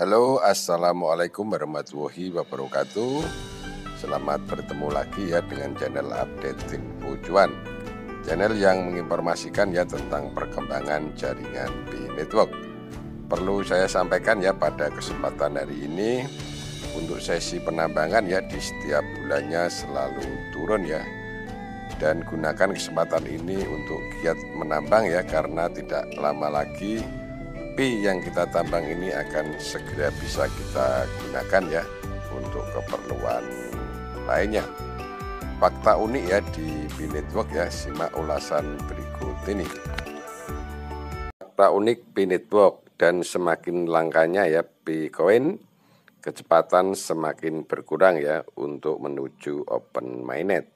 Halo, Assalamualaikum warahmatullahi wabarakatuh. Selamat bertemu lagi ya dengan channel update tim Pujuan Channel yang menginformasikan ya tentang perkembangan jaringan B Network. Perlu saya sampaikan ya pada kesempatan hari ini untuk sesi penambangan ya di setiap bulannya selalu turun ya. Dan gunakan kesempatan ini untuk giat menambang ya karena tidak lama lagi api yang kita tambang ini akan segera bisa kita gunakan ya untuk keperluan lainnya. Fakta unik ya di Binetwork ya, simak ulasan berikut ini. Fakta unik Binetwork dan semakin langkanya ya Coin, kecepatan semakin berkurang ya untuk menuju open mainnet.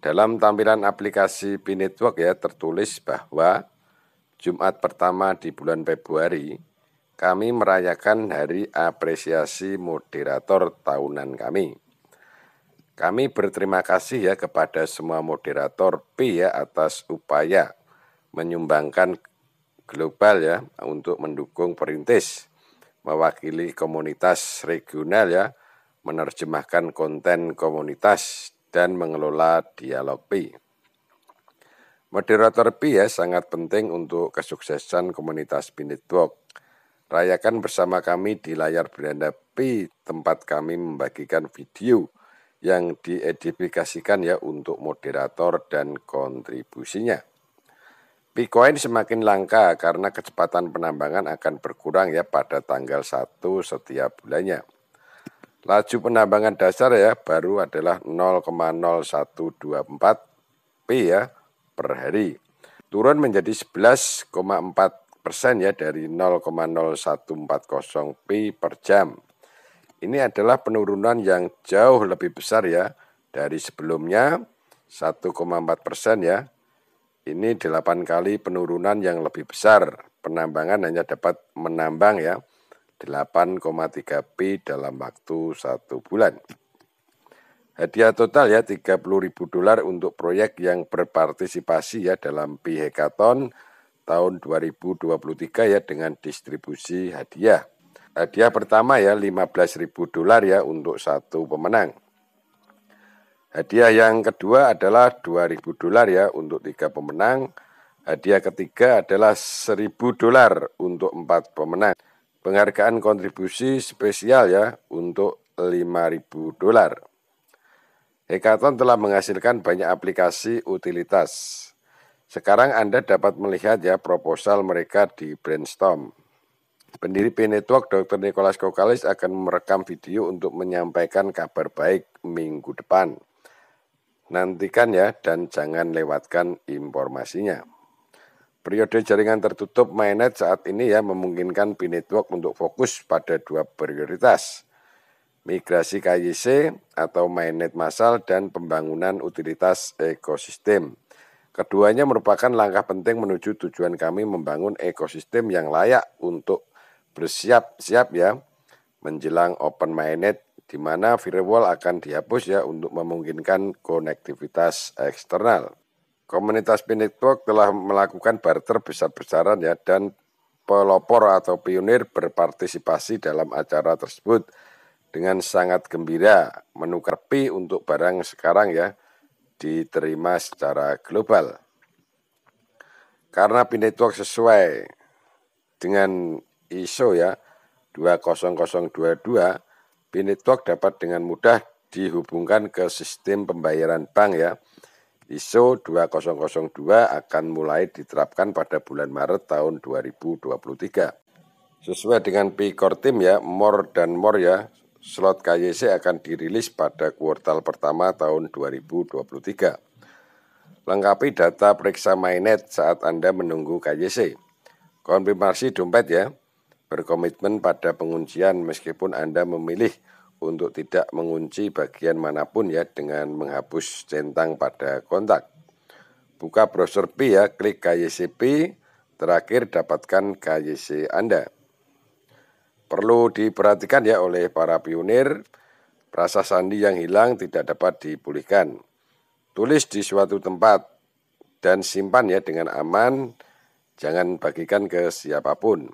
Dalam tampilan aplikasi Binetwork ya tertulis bahwa Jumat pertama di bulan Februari, kami merayakan Hari Apresiasi Moderator tahunan kami. Kami berterima kasih ya kepada semua moderator P ya atas upaya menyumbangkan global ya untuk mendukung perintis mewakili komunitas regional ya menerjemahkan konten komunitas dan mengelola dialog P. Moderator ya sangat penting untuk kesuksesan komunitas Blog. Rayakan bersama kami di layar Belanda P, tempat kami membagikan video yang diedifikasikan ya untuk moderator dan kontribusinya. Bitcoin semakin langka karena kecepatan penambangan akan berkurang ya pada tanggal 1 setiap bulannya. Laju penambangan dasar ya baru adalah 0,0124 P ya per hari. Turun menjadi 11,4 persen ya dari 0,0140 p per jam. Ini adalah penurunan yang jauh lebih besar ya dari sebelumnya 1,4 persen ya. Ini 8 kali penurunan yang lebih besar. Penambangan hanya dapat menambang ya 8,3 P dalam waktu satu bulan. Hadiah total ya 30 ribu dolar untuk proyek yang berpartisipasi ya dalam P tahun 2023 ya dengan distribusi hadiah. Hadiah pertama ya ribu dolar ya untuk satu pemenang. Hadiah yang kedua adalah ribu dolar ya untuk tiga pemenang. Hadiah ketiga adalah 1.000 dolar untuk empat pemenang. Penghargaan kontribusi spesial ya untuk 5.000 dolar. Hekaton telah menghasilkan banyak aplikasi utilitas. Sekarang Anda dapat melihat ya proposal mereka di brainstorm. Pendiri P Network Dr. Nicholas Kokalis akan merekam video untuk menyampaikan kabar baik minggu depan. Nantikan ya dan jangan lewatkan informasinya. Periode jaringan tertutup mainnet saat ini ya memungkinkan P Network untuk fokus pada dua prioritas migrasi KYC atau mainnet massal dan pembangunan utilitas ekosistem. Keduanya merupakan langkah penting menuju tujuan kami membangun ekosistem yang layak untuk bersiap-siap ya menjelang open mainnet di mana firewall akan dihapus ya untuk memungkinkan konektivitas eksternal. Komunitas Pinetwork telah melakukan barter besar-besaran ya dan pelopor atau pionir berpartisipasi dalam acara tersebut dengan sangat gembira menukar P untuk barang sekarang ya diterima secara global. Karena P network sesuai dengan ISO ya 20022, P network dapat dengan mudah dihubungkan ke sistem pembayaran bank ya. ISO 2002 akan mulai diterapkan pada bulan Maret tahun 2023. Sesuai dengan P Core Team ya, more dan more ya, Slot KYC akan dirilis pada kuartal pertama tahun 2023. Lengkapi data periksa mainnet saat Anda menunggu KYC. Konfirmasi dompet ya. Berkomitmen pada penguncian meskipun Anda memilih untuk tidak mengunci bagian manapun ya dengan menghapus centang pada kontak. Buka browser P ya, klik KYC P, terakhir dapatkan KYC Anda. Perlu diperhatikan ya oleh para pionir, rasa sandi yang hilang tidak dapat dipulihkan. Tulis di suatu tempat dan simpan ya dengan aman, jangan bagikan ke siapapun.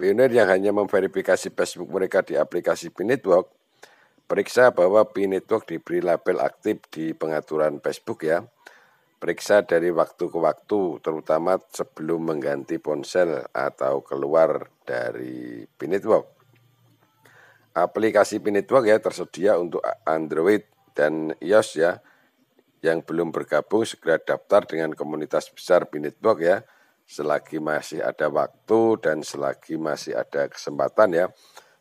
Pionir yang hanya memverifikasi Facebook mereka di aplikasi Pinetwork, periksa bahwa Pinetwork diberi label aktif di pengaturan Facebook ya. Periksa dari waktu ke waktu, terutama sebelum mengganti ponsel atau keluar dari Pinitwalk. Aplikasi Pinitwalk ya tersedia untuk Android dan iOS ya. Yang belum bergabung segera daftar dengan komunitas besar Pinitwalk ya. Selagi masih ada waktu dan selagi masih ada kesempatan ya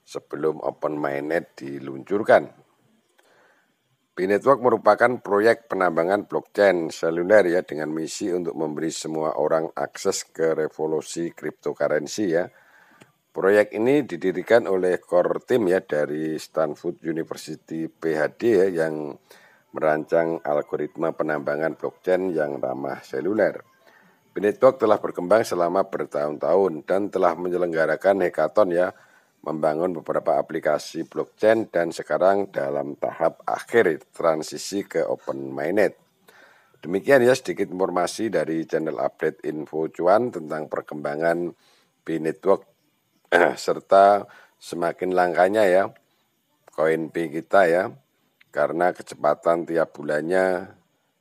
sebelum Open Mainnet diluncurkan. B-Network merupakan proyek penambangan blockchain seluler ya dengan misi untuk memberi semua orang akses ke revolusi cryptocurrency ya. Proyek ini didirikan oleh core team ya dari Stanford University PhD ya yang merancang algoritma penambangan blockchain yang ramah seluler. B-Network telah berkembang selama bertahun-tahun dan telah menyelenggarakan hackathon ya membangun beberapa aplikasi blockchain dan sekarang dalam tahap akhir transisi ke open mainnet. Demikian ya sedikit informasi dari channel update info cuan tentang perkembangan B Network serta semakin langkanya ya koin B kita ya karena kecepatan tiap bulannya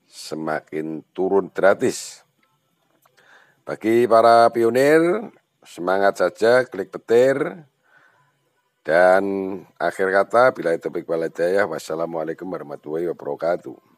semakin turun gratis. Bagi para pionir, semangat saja klik petir, dan akhir kata, bila topik baik wassalamualaikum warahmatullahi wabarakatuh.